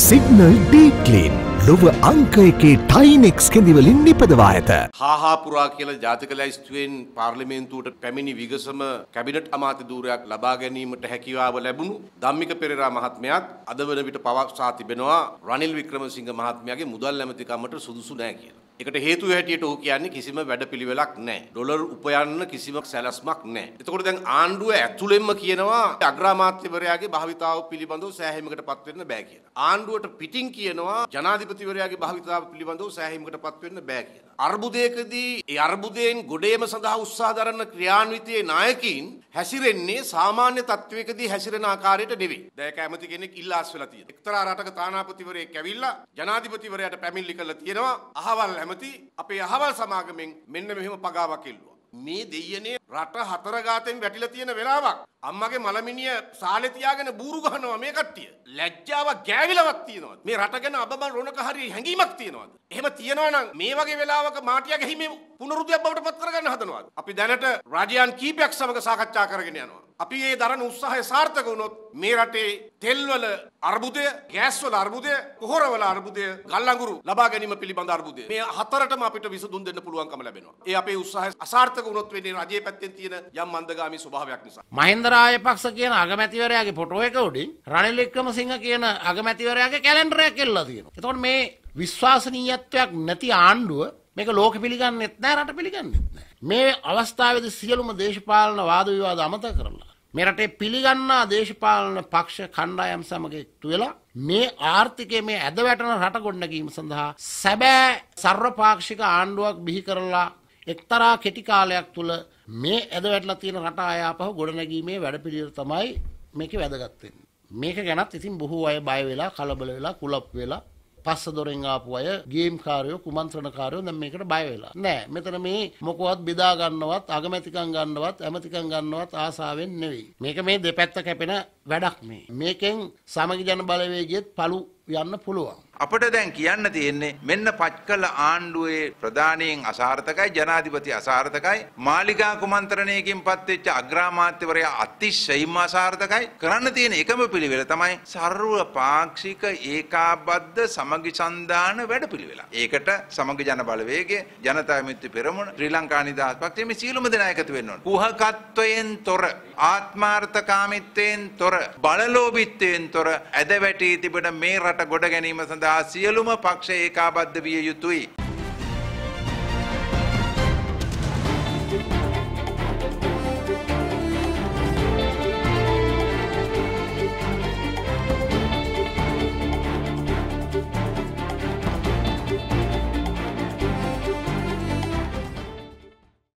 Signal ඩීප්ලීන් ලොව අංක එකේ ටයිනෙක්ස් කෙඳවලින් නිපදවා ඇත. හාහාපුරා කියලා ජාතික ලැයිස්තුවෙන් පාර්ලිමේන්තුවට පැමිණි විගසම කැබිනට් අමාත්‍ය ධූරයක් ලබා ගැනීමට හැකියාව ලැබුණු ධම්මික පෙරේරා මහත්මයාත් අද වන විට පවක්සා තිබෙනවා රනිල් වික්‍රමසිංහ මහත්මයාගේ මුදල් ඇමතිකමට සුදුසු නෑ කියලා. එකට හේතුව හැටියට ඔහු කියන්නේ කිසිම වැඩපිළිවෙලක් නැහැ. ඩොලර් උපයන්න කිසිම සැලැස්මක් නැහැ. එතකොට දැන් ආණ්ඩුව ඇතුළෙන්ම කියනවා අග්‍රාමාත්‍යවරයාගේ භාවිතාව පිළිබඳව සෑහීමකට පත් වෙන්න බෑ කියලා. ආණ්ඩුවට පිටින් කියනවා ජනාධිපතිවරයාගේ භාවිතාව පිළිබඳව සෑහීමකට පත් වෙන්න බෑ කියලා. අර්බුදයකදී ඒ අර්බුදයෙන් ගොඩේම සඳහා උත්සාහ දරන ක්‍රියාන්විතයේ නායකයින් හැසිරෙන්නේ සාමාන්‍ය තත්වයකදී හැසිරෙන ආකාරයට නෙවෙයි. දැයක ඇමති කෙනෙක් ඉල්ලාස් වෙලා තියෙනවා. එක්තරා රටක තානාපතිවරයෙක් ඇවිල්ලා ජනාධිපතිවරයාට පැමිණිලි කරලා තියෙනවා අහවල් ඇමති අපේ අහවල් සමාගමෙන් මෙන්න මෙහෙම පගාවක් එල්ලුවා. මේ දෙයනේ රට හතර ගාතෙන් වැටිලා තියෙන වෙලාවක් අම්මගේ මලමිනිය සාලේ තියාගෙන බూరు ගහනවා මේ කට්ටිය ලැජ්ජාවක් ගෑවිලවක් තියෙනවද මේ රට ගැන අබමන් රොණක හරිය හැංගීමක් තියෙනවද එහෙම තියෙනවා නම් මේ වගේ වෙලාවක මාටියා ගහිමේ පුනරුදයක් බවට පත් කරගන්න හදනවද අපි දැනට රාජ්‍යයන් කීපයක් සමග සාකච්ඡා කරගෙන යනවා අපි මේ දරන උත්සාහය සාර්ථක වුණොත් මේ රටේ තෙල්වල අර්බුදය, ගෑස්වල අර්බුදය, කුහරවල අර්බුදය, ගල් අඟුරු ලබා ගැනීම පිළිබඳ අර්බුදය. මේ හතරටම අපිට විසඳුම් දෙන්න පුළුවන්කම ලැබෙනවා. ඒ අපේ උත්සාහය අසාර්ථක වුණොත් වෙන්නේ රජයේ පැත්තෙන් තියෙන යම් මන්දගාමී ස්වභාවයක් නිසා. මහින්ද රාජපක්ෂ කියන අගමැතිවරයාගේ ෆොටෝ එක උඩින් රනිල් වික්‍රමසිංහ කියන අගමැතිවරයාගේ කැලෙන්ඩරයක් එල්ලලා තියෙනවා. එතකොට මේ විශ්වාසනීයත්වයක් නැති ආණ්ඩුව මේක ලෝක පිළිගන්නෙත් නැහැ රට පිළිගන්නෙත් නැහැ. මේ අවස්ථාවේදී සියලුම දේශපාලන වාද විවාද අමතක කරලා මෙරටේ පිළිගන්නා දේශපාලන පක්ෂ කණ්ඩායම් සමග එක්තු වෙලා මේ ආර්ථිකයේ මේ ඇද වැටෙන රට ගොඩනැගීම සඳහා සැබෑ සර්වපාක්ෂික ආණ්ඩුවක් බිහි කරලා එක්තරා කෙටි කාලයක් තුල මේ ඇද වැටලා තියෙන රට ආයාපහු ගොඩනැගීමේ වැඩපිළිවෙල තමයි මේකේ වැදගත් වෙන්නේ. මේක ගැනත් ඉතින් බොහෝ අය බය වෙලා කලබල වෙලා කුලප් වෙලා පස්ස දොරෙන් ආපු අය ගේම් කාරයෝ කුමන්ත්‍රණ කාරයෝ දැන් මේකට බය වෙලා නෑ මෙතන මේ මොකවත් බෙදා ගන්නවත් අගමැතිකම් ගන්නවත් ඇමතිකම් ගන්නවත් ආසාවෙන් නෙවෙයි මේක මේ දෙපැත්ත කැපෙන වැඩක් මේ මේකෙන් සමගි ජන බලවේගියෙත් පළු යන්න පුළුවන්. අපට දැන් කියන්න තියෙන්නේ මෙන්න පච්කල ආණ්ඩුවේ ප්‍රධානයෙන් අසාර්ථකයි ජනාධිපති අසාර්ථකයි මාලිකා කුමන්ත්‍රණයකින් පත්වෙච්ච අග්‍රාමාත්‍යවරයා අතිශයින්ම අසාර්ථකයි කරන්න තියෙන එකම පිළිවෙල තමයි සර්ව පාක්ෂික ඒකාබද්ධ සමගි සන්ධාන වැඩපිළිවෙලා. ඒකට සමග ජන බලවේගය ජනතා මිත්‍ර පෙරමුණ ශ්‍රී ලංකා නිදහස් පක්ෂය මේ සියලුම දෙනා එකතු වෙන්න ඕන. කුහකත්වයෙන් තොර ආත්මාර්ථකාමීත්වයෙන් තොර බලලෝභීත්වයෙන් තොර ඇදවැටී තිබෙන මේ රට ගොඩ ගැනීම සඳහා සියලුම පක්ෂ ඒකාබද්ධ විය යුතුයි.